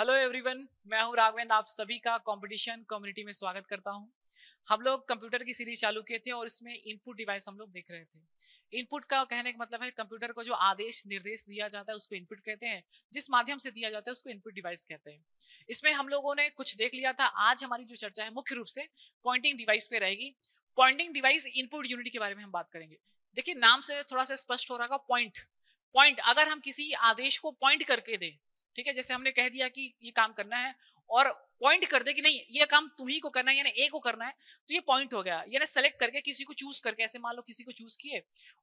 hello everyone मैं हूं राघवेंद्र आप सभी का कंपटीशन कम्युनिटी में स्वागत करता हूं हम लोग कंप्यूटर की सीरीज चालू किए थे और इसमें इनपुट डिवाइस हम लोग देख रहे थे इनपुट का कहने का मतलब है कंप्यूटर को जो आदेश निर्देश दिया जाता है उसको इनपुट कहते हैं जिस माध्यम से दिया जाता है उसको इनपुट डिवाइस कहते हैं इसमें हम लोगों ने कुछ देख लिया था आज हमारी जो चर्चा है मुख्य रूप से पॉइंटिंग डिवाइस पे रहेगी पॉइंटिंग डिवाइस इनपुट यूनिट के बारे में हम बात करेंगे देखिए नाम से थोड़ा सा स्पष्ट हो रहा पॉइंट पॉइंट अगर हम किसी आदेश को पॉइंट करके दें ठीक है जैसे हमने कह दिया कि ये काम करना है और पॉइंट कर दे कि नहीं ये काम तुम्ही को करना है यानी ए को करना है तो ये पॉइंट हो गया यानी सेलेक्ट करके किसी को चूज करके ऐसे मान लो किसी को चूज किए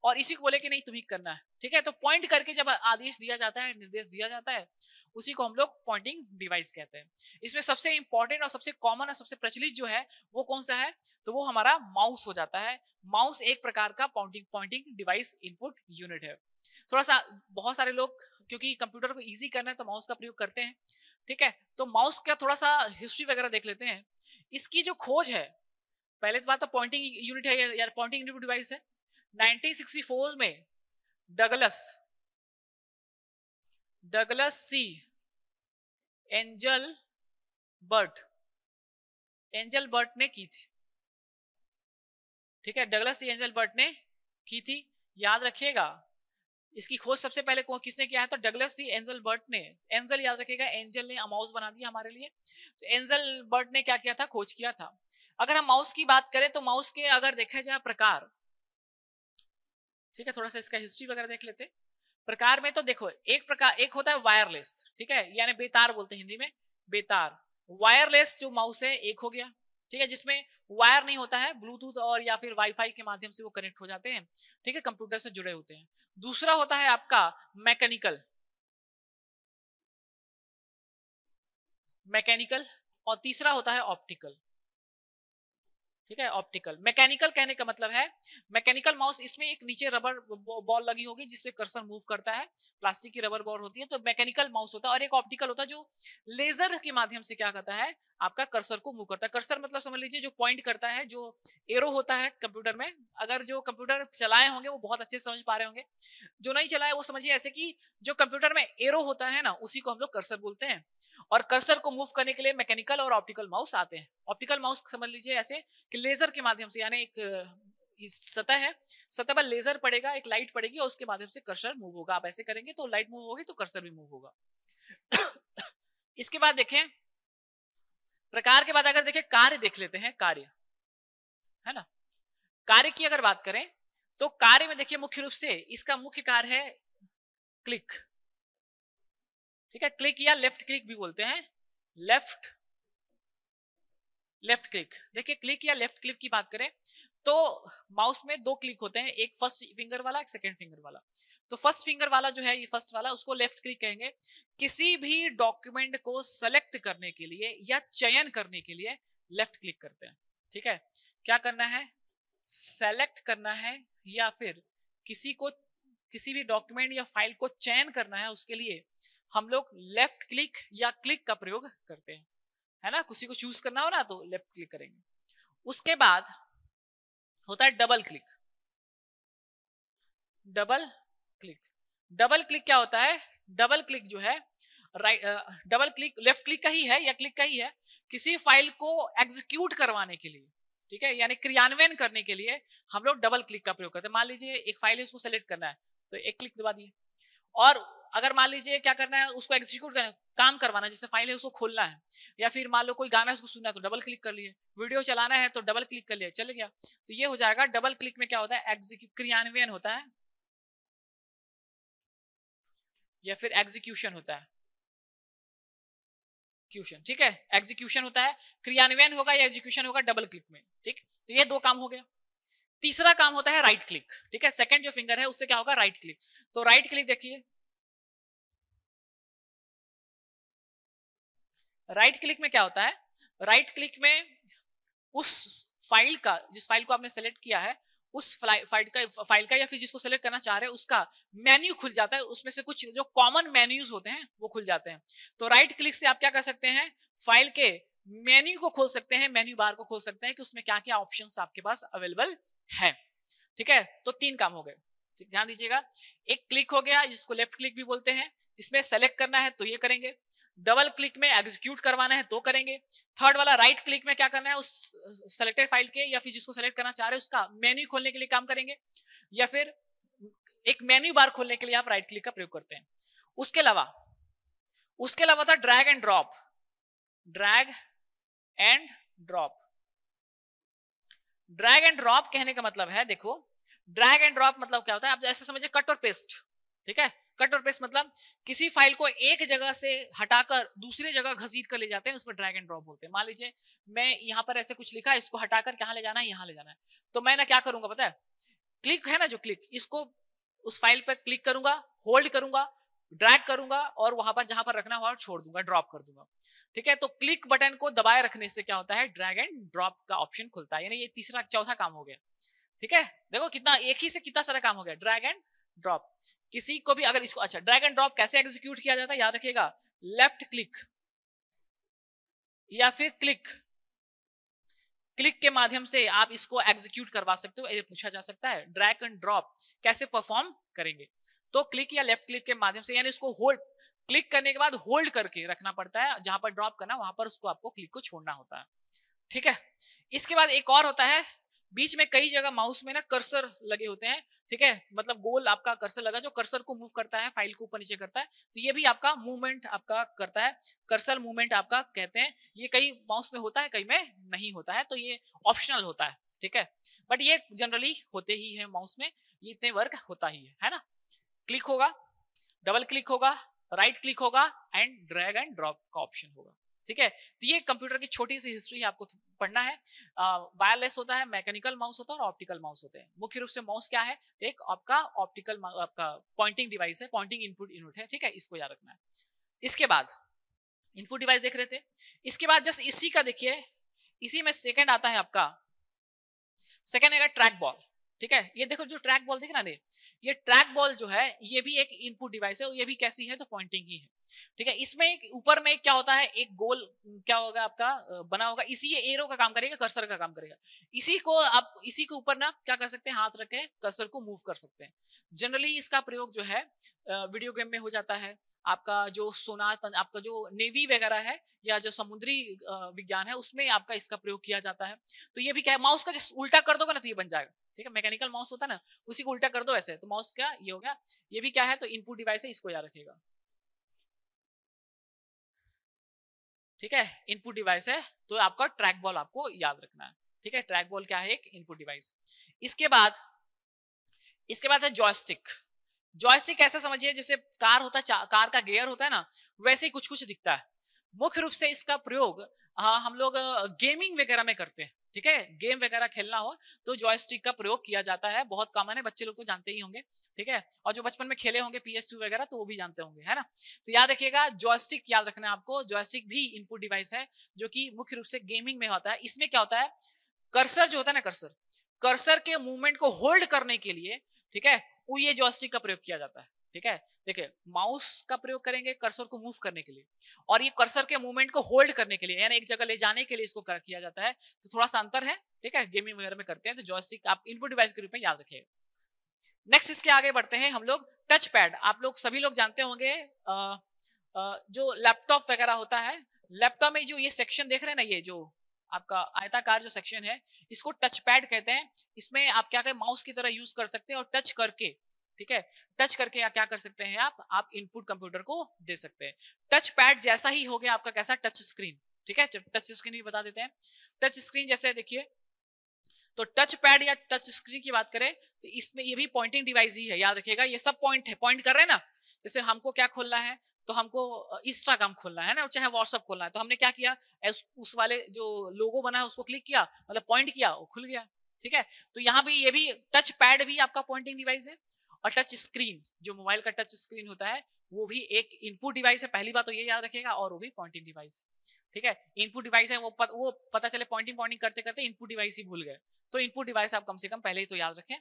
और इसी को बोले कि नहीं तुम्ही करना है ठीक है तो पॉइंट करके जब आदेश दिया जाता है निर्देश दिया जाता है उसी को हम लोग पॉइंटिंग डिवाइस कहते हैं इसमें सबसे इंपॉर्टेंट और सबसे कॉमन और सबसे प्रचलित जो है वो कौन सा है तो वो हमारा माउस हो जाता है माउस एक प्रकार का pointing pointing device input unit है थोड़ा सा बहुत सारे लोग क्योंकि कंप्यूटर को ईजी करना है तो माउस का प्रयोग करते हैं ठीक है तो माउस का थोड़ा सा हिस्ट्री वगैरह देख लेते हैं इसकी जो खोज है पहले तो बात तो पॉइंटिंग यूनिट है यार पॉइंटिंग यूनिट डिवाइस है 1964 में Douglas Douglas C Engelbart Engelbart ने की थी ठीक है डगलस सी एंजल बर्ट ने की थी याद रखिएगा इसकी खोज सबसे पहले किसने किया है तो डगलस सी एंजल बर्ट ने एंजल याद रखेगा एंजल ने माउस बना दिया हमारे लिए तो एंजल बर्ट ने क्या किया था खोज किया था अगर हम माउस की बात करें तो माउस के अगर देखा जाए प्रकार ठीक है थोड़ा सा इसका हिस्ट्री वगैरह देख लेते प्रकार में तो देखो एक प्रकार एक होता है वायरलेस ठीक है यानी बेतार बोलते हैं हिंदी में बेतार वायरलेस जो माउस है एक हो गया ठीक है जिसमें वायर नहीं होता है ब्लूटूथ और या फिर वाईफाई के माध्यम से वो कनेक्ट हो जाते हैं ठीक है कंप्यूटर से जुड़े होते हैं दूसरा होता है आपका मैकेनिकल मैकेनिकल और तीसरा होता है ऑप्टिकल ठीक है ऑप्टिकल मैकेनिकल कहने का मतलब है मैकेनिकल माउस इसमें एक नीचे रबर बॉल लगी होगी जिससे कर्सर मूव करता है प्लास्टिक की रबर बॉल होती है तो मैकेनिकल माउस होता है और एक ऑप्टिकल होता है जो लेजर के माध्यम से क्या करता है आपका कर्सर को मूव करता है कर्सर मतलब समझ लीजिए जो पॉइंट करता है जो एरो होता है कंप्यूटर में अगर जो कंप्यूटर चलाए होंगे वो बहुत अच्छे से समझ पा रहे होंगे जो नहीं चलाए वो समझिए ऐसे कि जो कंप्यूटर में एरो होता है ना उसी को हम लोग कर्सर बोलते हैं और कर्सर को मूव करने के लिए मैकेनिकल और ऑप्टिकल माउस आते हैं ऑप्टिकल माउस समझ लीजिए ऐसे कि लेजर के माध्यम से यानी एक सतह है सतह पर लेजर पड़ेगा एक लाइट पड़ेगी और उसके माध्यम से कर्सर मूव होगा आप ऐसे करेंगे तो लाइट मूव होगी तो कर्सर भी मूव होगा इसके बाद देखें प्रकार के बाद अगर देखें कार्य देख लेते हैं कार्य है ना कार्य की अगर बात करें तो कार्य में देखिए मुख्य रूप से इसका मुख्य कार्य है क्लिक ठीक है क्लिक या लेफ्ट क्लिक भी बोलते हैं लेफ्ट लेफ्ट क्लिक देखिए क्लिक या लेफ्ट क्लिक की बात करें तो माउस में दो क्लिक होते हैं एक फर्स्ट फिंगर वाला एक सेकेंड फिंगर वाला तो फर्स्ट फिंगर वाला जो है ये फर्स्ट वाला उसको लेफ्ट क्लिक कहेंगे किसी भी डॉक्यूमेंट को सेलेक्ट करने के लिए या चयन करने के लिए लेफ्ट क्लिक करते हैं ठीक है क्या करना है सेलेक्ट करना है या फिर किसी को किसी भी डॉक्यूमेंट या फाइल को चयन करना है उसके लिए हम लोग लेफ्ट क्लिक या क्लिक का प्रयोग करते हैं है ना किसी को चूज करना हो ना तो लेफ्ट क्लिक करेंगे उसके बाद होता है double click double click double click क्या होता है डबल क्लिक जो है right double click left click का ही है या क्लिक का ही है किसी फाइल को एग्जीक्यूट करवाने के लिए ठीक है यानी क्रियान्वयन करने के लिए हम लोग डबल क्लिक का प्रयोग करते हैं मान लीजिए एक फाइल है उसको सेलेक्ट करना है तो एक क्लिक दबा दिए और अगर मान लीजिए क्या करना है उसको एग्जीक्यूट करना काम करवाना जैसे फाइल है उसको खोलना है या फिर मान लो कोई गाना है उसको सुनना है तो डबल क्लिक कर लिए वीडियो चलाना है तो डबल क्लिक कर लिया चल गया तो ये हो जाएगा डबल क्लिक में क्या होता है एग्जीक्यू क्रियान्वयन होता है या फिर एग्जीक्यूशन होता है एग्जीक्यूशन ठीक है एग्जीक्यूशन होता है क्रियान्वयन होगा या एग्जीक्यूशन होगा डबल क्लिक में ठीक तो ये दो काम हो गया तीसरा काम होता है राइट क्लिक ठीक है सेकंड जो फिंगर है उससे क्या होगा राइट क्लिक तो राइट क्लिक देखिए राइट क्लिक में क्या होता है राइट क्लिक में उस फाइल का जिस फाइल को आपने सेलेक्ट किया है उस फाइल का फाइल का या फिर जिसको सेलेक्ट करना चाह रहे हैं उसका मेन्यू खुल जाता है उसमें से कुछ जो कॉमन मेन्यूज होते हैं वो खुल जाते हैं तो राइट क्लिक से आप क्या कर सकते हैं फाइल के मेन्यू को खोल सकते हैं मेन्यू बार को खोल सकते हैं कि उसमें क्या क्या ऑप्शन आपके पास अवेलेबल है ठीक है तो तीन काम हो गए ध्यान दीजिएगा एक क्लिक हो गया जिसको लेफ्ट क्लिक भी बोलते हैं इसमें सेलेक्ट करना है तो ये करेंगे डबल क्लिक में एग्जीक्यूट करवाना है तो करेंगे थर्ड वाला राइट right क्लिक में क्या करना है उस सेलेक्टेड फाइल के या फिर जिसको सेलेक्ट करना चाह रहे हैं उसका मेन्यू खोलने के लिए काम करेंगे या फिर एक मेन्यू बार खोलने के लिए आप राइट right क्लिक का प्रयोग करते हैं उसके अलावा उसके अलावा था drag and drop drag and drop drag and drop कहने का मतलब है देखो ड्रैग एंड ड्रॉप मतलब क्या होता है आप जैसे समझिए कट और पेस्ट ठीक है कट और पेस्ट मतलब किसी फाइल को एक जगह से हटाकर दूसरे जगह घसीट कर ले जाते हैं उसको ड्रैग एंड ड्रॉप बोलते हैं मान लीजिए मैं यहाँ पर ऐसे कुछ लिखा है इसको हटाकर कहाँ ले जाना है यहाँ ले जाना है तो मैं ना क्या करूंगा पता है क्लिक है ना जो क्लिक इसको उस फाइल पर क्लिक करूंगा होल्ड करूंगा ड्रैग करूंगा और वहां पर जहां पर रखना हुआ छोड़ दूंगा ड्रॉप कर दूंगा ठीक है तो क्लिक बटन को दबाए रखने से क्या होता है ड्रैग एंड ड्रॉप का ऑप्शन खुलता है यानी ये तीसरा चौथा काम हो गया ठीक है देखो कितना एक ही से कितना सारा काम हो गया ड्रैग एंड ड्रॉप किसी को भी अगर इसको अच्छा ड्रैग एंड ड्रॉप कैसे एग्जीक्यूट किया जाता है याद रखिएगा लेफ्ट क्लिक या फिर क्लिक क्लिक के माध्यम से आप इसको एग्जीक्यूट करवा सकते हो ये पूछा जा सकता है ड्रैग एंड ड्रॉप कैसे परफॉर्म करेंगे तो क्लिक या लेफ्ट क्लिक के माध्यम से यानी इसको होल्ड क्लिक करने के बाद होल्ड करके रखना पड़ता है जहां पर ड्रॉप करना वहां पर उसको आपको क्लिक को छोड़ना होता है ठीक है इसके बाद एक और होता है बीच में कई जगह माउस में ना कर्सर लगे होते हैं ठीक है मतलब गोल आपका कर्सर लगा जो कर्सर को मूव करता है फाइल को ऊपर नीचे करता है तो ये भी आपका मूवमेंट आपका करता है कर्सर मूवमेंट आपका कहते हैं ये कई माउस में होता है कई में नहीं होता है तो ये ऑप्शनल होता है ठीक है बट ये जनरली होते ही है माउस में ये इतने वर्क होता ही है है ना क्लिक होगा डबल क्लिक होगा राइट क्लिक होगा एंड ड्रैग एंड ड्रॉप का ऑप्शन होगा ठीक है तो ये कंप्यूटर की छोटी सी हिस्ट्री आपको पढ़ना है वायरलेस होता है मैकेनिकल माउस होता है और ऑप्टिकल माउस होते हैं मुख्य रूप से माउस क्या है तो एक आपका ऑप्टिकल आपका पॉइंटिंग डिवाइस है पॉइंटिंग इनपुट यूनिट है ठीक है इसको याद रखना है इसके बाद इनपुट डिवाइस देख रहे थे इसके बाद जस्ट इसी का देखिए इसी में सेकेंड आता है आपका सेकेंड है ट्रैक बॉल ठीक है ये देखो जो ट्रैक बॉल देखे ना ने ये ट्रैक बॉल जो है ये भी एक इनपुट डिवाइस है और ये भी कैसी है तो पॉइंटिंग ही है ठीक है इसमें ऊपर में क्या होता है एक गोल क्या होगा आपका बना होगा इसी ये एरो का काम करेगा कर्सर का काम करेगा इसी को आप इसी के ऊपर ना क्या कर सकते हैं हाथ रखे कर्सर को मूव कर सकते हैं जनरली इसका प्रयोग जो है वीडियो गेम में हो जाता है आपका जो सोना आपका जो नेवी वगैरह है या जो समुद्री विज्ञान है उसमें आपका इसका प्रयोग किया जाता है तो ये भी क्या है माउस का जिस उल्टा कर दोगे ना तो ये बन जाएगा ठीक है मैकेनिकल माउस होता है ना उसी को उल्टा कर दो ऐसे तो माउस का ये हो गया ये भी क्या है तो इनपुट डिवाइस है इसको याद रखेगा ठीक है इनपुट डिवाइस है तो आपका ट्रैक बॉल आपको याद रखना है ठीक है ट्रैक बॉल क्या है एक इनपुट डिवाइस इसके बाद इसके बाद है जॉयस्टिक जॉयस्टिक ऐसे समझिए जैसे कार होता कार का गेयर होता है ना वैसे ही कुछ कुछ दिखता है मुख्य रूप से इसका प्रयोग हाँ हम लोग गेमिंग वगैरह में करते हैं ठीक है गेम वगैरह खेलना हो तो जॉयस्टिक का प्रयोग किया जाता है बहुत कॉमन है बच्चे लोग तो जानते ही होंगे ठीक है और जो बचपन में खेले होंगे पीएस वगैरह तो वो भी जानते होंगे है ना तो याद रखिएगा जॉयस्टिक याद रखना आपको जॉयस्टिक भी इनपुट डिवाइस है जो कि मुख्य रूप से गेमिंग में होता है इसमें क्या होता है कर्सर जो होता है ना कर्सर कर्सर के मूवमेंट को होल्ड करने के लिए ठीक है वो ये जॉयस्टिक का प्रयोग किया जाता है ठीक है देखिए माउस का प्रयोग करेंगे कर्सर को मूव करने के लिए और ये कर्सर के मूवमेंट को होल्ड करने के लिए यानी एक जगह ले जाने के लिए इसको कर, किया जाता है तो थोड़ा सा अंतर है ठीक है गेमिंग वगैरह में करते हैं तो जॉयस्टिक आप इनपुट डिवाइस के रूप में याद रखिए नेक्स्ट इसके आगे बढ़ते हैं हम लोग टच पैड आप लोग सभी लोग जानते होंगे जो लैपटॉप वगैरह होता है लैपटॉप में जो ये सेक्शन देख रहे हैं ना ये जो आपका आयताकार जो सेक्शन है इसको टच पैड कहते हैं इसमें आप क्या कहें माउस की तरह यूज कर सकते हैं और टच करके ठीक है टच करके या क्या कर सकते हैं आप आप इनपुट कंप्यूटर को दे सकते हैं टच पैड जैसा ही हो गया आपका कैसा टच स्क्रीन ठीक है टच स्क्रीन भी बता देते हैं टच स्क्रीन जैसे देखिए तो टच पैड या टच स्क्रीन की बात करें तो इसमें ये भी पॉइंटिंग डिवाइस ही है याद रखिएगा ये सब पॉइंट है पॉइंट कर रहे हैं ना जैसे हमको क्या खोलना है तो हमको इंस्टाग्राम खोलना है ना चाहे व्हाट्सअप खोलना है तो हमने क्या किया उस वाले जो लोगो बना है उसको क्लिक किया मतलब पॉइंट किया वो खुल गया ठीक है तो यहाँ भी ये भी टच पैड भी आपका पॉइंटिंग डिवाइस है और टच स्क्रीन जो मोबाइल का टच स्क्रीन होता है वो भी एक इनपुट डिवाइस है पहली बात तो ये याद रखेगा और वो भी पॉइंटिंग डिवाइस ठीक है इनपुट डिवाइस है वो पत, वो पता चले पॉइंटिंग पॉइंटिंग करते करते इनपुट डिवाइस ही भूल गए तो इनपुट डिवाइस आप कम से कम पहले ही तो याद रखें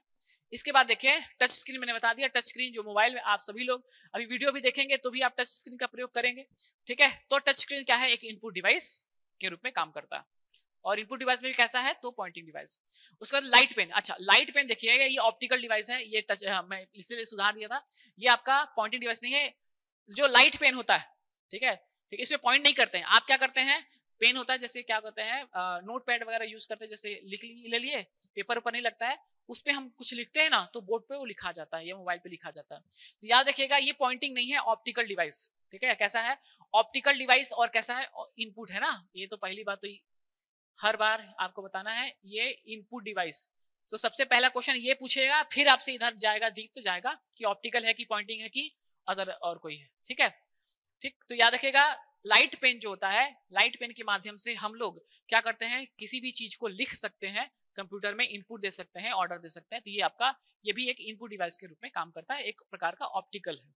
इसके बाद देखिए टच स्क्रीन मैंने बता दिया टच स्क्रीन जो मोबाइल में आप सभी लोग अभी वीडियो भी देखेंगे तो भी आप टच स्क्रीन का प्रयोग करेंगे ठीक है तो टच स्क्रीन क्या है एक इनपुट डिवाइस के रूप में काम करता है और इनपुट डिवाइस में भी कैसा है तो पॉइंटिंग डिवाइस उसके बाद लाइट पेन अच्छा लाइट पेन देखिएगा ये ऑप्टिकल डिवाइस है ये टच हाँ, मैं इसीलिए सुधार दिया था ये आपका पॉइंटिंग डिवाइस नहीं है जो लाइट पेन होता है ठीक है ठीक है इसमें पॉइंट नहीं करते हैं आप क्या करते हैं पेन होता है जैसे क्या करते हैं नोट पैड वगैरह यूज करते हैं जैसे लिख ले लिए पेपर ऊपर नहीं लगता है उस पर हम कुछ लिखते हैं ना तो बोर्ड पे वो लिखा जाता है या मोबाइल पे लिखा जाता है तो याद रखिएगा ये पॉइंटिंग नहीं है ऑप्टिकल डिवाइस ठीक है कैसा है ऑप्टिकल डिवाइस और कैसा है इनपुट है ना ये तो पहली बात तो हर बार आपको बताना है ये इनपुट डिवाइस तो सबसे पहला क्वेश्चन ये पूछेगा फिर आपसे इधर जाएगा दीप तो जाएगा कि ऑप्टिकल है कि पॉइंटिंग है कि अदर और कोई है ठीक है ठीक तो याद रखेगा लाइट पेन जो होता है लाइट पेन के माध्यम से हम लोग क्या करते हैं किसी भी चीज को लिख सकते हैं कंप्यूटर में इनपुट दे सकते हैं ऑर्डर दे सकते हैं तो ये आपका ये भी एक इनपुट डिवाइस के रूप में काम करता है एक प्रकार का ऑप्टिकल है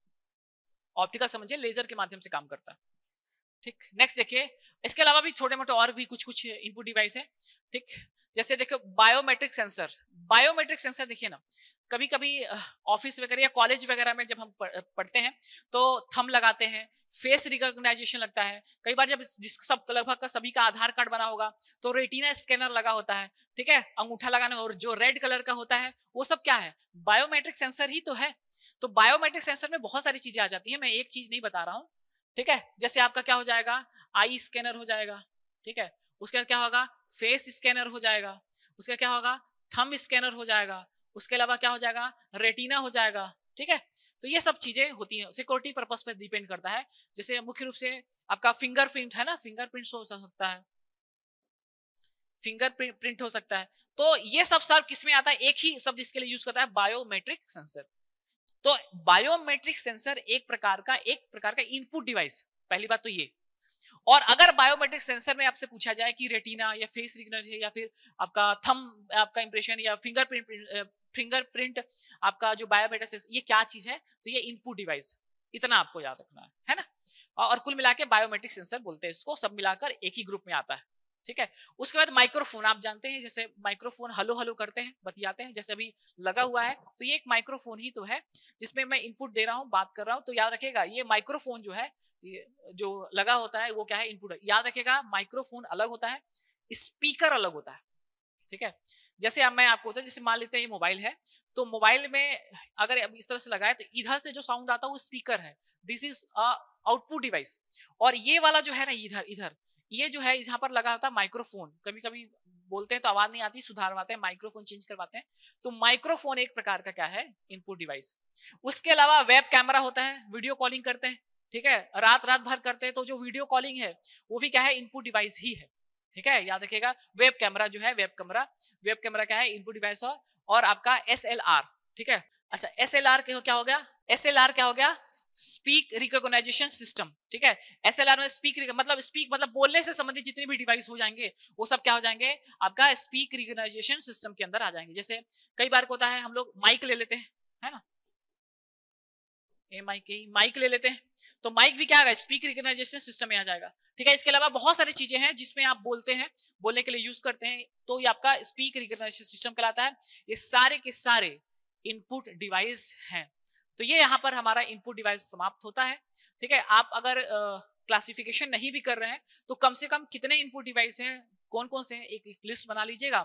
ऑप्टिकल समझिए लेजर के माध्यम से काम करता है ठीक नेक्स्ट देखिए इसके अलावा भी छोटे मोटे और भी कुछ कुछ इनपुट डिवाइस है ठीक जैसे देखो बायोमेट्रिक सेंसर बायोमेट्रिक सेंसर देखिए ना कभी कभी ऑफिस वगैरह या कॉलेज वगैरह में जब हम पढ़ते हैं तो थम लगाते हैं फेस रिकॉग्नाइजेशन लगता है कई बार जब जिस सब लगभग का सभी का आधार कार्ड बना होगा तो रेटिना स्कैनर लगा होता है ठीक है अंगूठा लगाना और जो रेड कलर का होता है वो सब क्या है बायोमेट्रिक सेंसर ही तो है तो बायोमेट्रिक सेंसर में बहुत सारी चीजें आ जाती है मैं एक चीज नहीं बता रहा हूँ ठीक है जैसे आपका क्या हो जाएगा आई स्कैनर हो जाएगा ठीक है उसके बाद क्या होगा फेस स्कैनर हो जाएगा उसका क्या होगा थम स्कैनर हो जाएगा उसके अलावा क्या हो जाएगा रेटिना हो जाएगा ठीक है तो ये सब चीजें होती हैं सिक्योरिटी पर्पज पे डिपेंड करता है जैसे मुख्य रूप से आपका फिंगरप्रिंट है ना फिंगरप्रिंट हो सकता है फिंगर प्रिंट हो सकता है तो ये सब सर्व किसमें आता है एक ही शब्द इसके लिए यूज करता है बायोमेट्रिक सेंसर तो बायोमेट्रिक सेंसर एक प्रकार का एक प्रकार का इनपुट डिवाइस पहली बात तो ये और अगर बायोमेट्रिक सेंसर में आपसे पूछा जाए कि रेटिना या फेस रिग्नर या फिर आपका थम आपका इंप्रेशन या फिंगरप्रिंट फिंगरप्रिंट आपका जो बायोमेट्रिक सेंसर ये क्या चीज है तो ये इनपुट डिवाइस इतना आपको याद रखना है है ना और कुल मिला के बायोमेट्रिक सेंसर बोलते हैं इसको सब मिलाकर एक ही ग्रुप में आता है ठीक है उसके बाद माइक्रोफोन आप जानते हैं जैसे माइक्रोफोन हलो हलो करते हैं बतियाते हैं जैसे अभी लगा हुआ है तो ये एक माइक्रोफोन ही तो है जिसमें मैं इनपुट दे रहा हूँ बात कर रहा हूँ तो याद रखेगा ये माइक्रोफोन जो है जो लगा होता है वो क्या है इनपुट याद रखेगा माइक्रोफोन अलग होता है स्पीकर अलग होता है ठीक है जैसे अब मैं आपको जैसे मान लेते हैं ये मोबाइल है तो मोबाइल में अगर इस तरह से लगाए तो इधर से जो साउंड आता है वो स्पीकर है दिस इज आउटपुट डिवाइस और ये वाला जो है ना इधर इधर ये जो है यहाँ पर लगा होता है माइक्रोफोन कभी कभी बोलते हैं तो आवाज नहीं आती सुधारवाते हैं माइक्रोफोन चेंज करवाते हैं तो माइक्रोफोन एक प्रकार का क्या है इनपुट डिवाइस उसके अलावा वेब कैमरा होता है वीडियो कॉलिंग करते हैं ठीक है रात रात भर करते हैं तो जो वीडियो कॉलिंग है वो भी क्या है इनपुट डिवाइस ही है ठीक है याद रखिएगा वेब कैमरा जो है वेब कैमरा वेब कैमरा क्या है इनपुट डिवाइस और आपका एस ठीक है अच्छा एस एल आर क्या हो गया एस एल आर क्या हो गया स्पीक रिकॉग्नाइजेशन सिस्टम ठीक है एस एल आर में स्पीक मतलब स्पीक मतलब बोलने से संबंधित जितने भी डिवाइस हो जाएंगे वो सब क्या हो जाएंगे आपका स्पीक रिकॉग्नाइजेशन सिस्टम के अंदर आ जाएंगे जैसे कई बार होता है हम लोग माइक ले लेते हैं है ना ए माइक माइक ले लेते हैं तो माइक भी क्या आएगा स्पीक रिकॉग्नाइजेशन सिस्टम में आ जाएगा ठीक है इसके अलावा बहुत सारी चीजें हैं जिसमें आप बोलते हैं बोलने के लिए यूज करते हैं तो ये आपका स्पीक रिकॉग्नाइजेशन सिस्टम कहलाता है ये सारे के सारे इनपुट डिवाइस हैं तो ये यहाँ पर हमारा इनपुट डिवाइस समाप्त होता है ठीक है आप अगर क्लासिफिकेशन नहीं भी कर रहे हैं तो कम से कम कितने इनपुट डिवाइस हैं कौन कौन से एक, एक लिस्ट बना लीजिएगा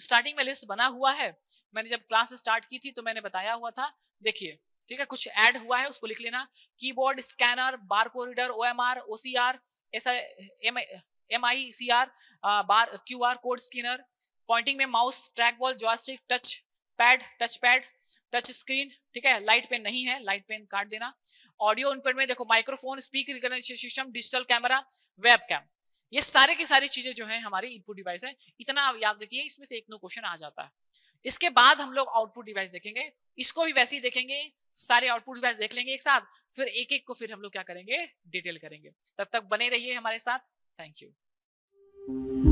स्टार्टिंग में लिस्ट बना हुआ है मैंने जब क्लास स्टार्ट की थी तो मैंने बताया हुआ था देखिए ठीक है कुछ ऐड हुआ है उसको लिख लेना keyboard scanner bar code reader O M R O C R S M M I C R bar Q R code scanner pointing में mouse trackball joystick touch pad touch pad touch screen ठीक है light pen नहीं है light pen काट देना audio input में देखो microphone speaker system digital camera webcam ये सारे की सारी चीजें जो है हमारी इनपुट डिवाइस है इतना याद रखिए इसमें से एक नो क्वेश्चन आ जाता है इसके बाद हम लोग आउटपुट डिवाइस देखेंगे इसको भी वैसे ही देखेंगे सारे आउटपुट डिवाइस देख लेंगे एक साथ फिर एक एक को फिर हम लोग क्या करेंगे डिटेल करेंगे तब तक बने रहिए हमारे साथ थैंक यू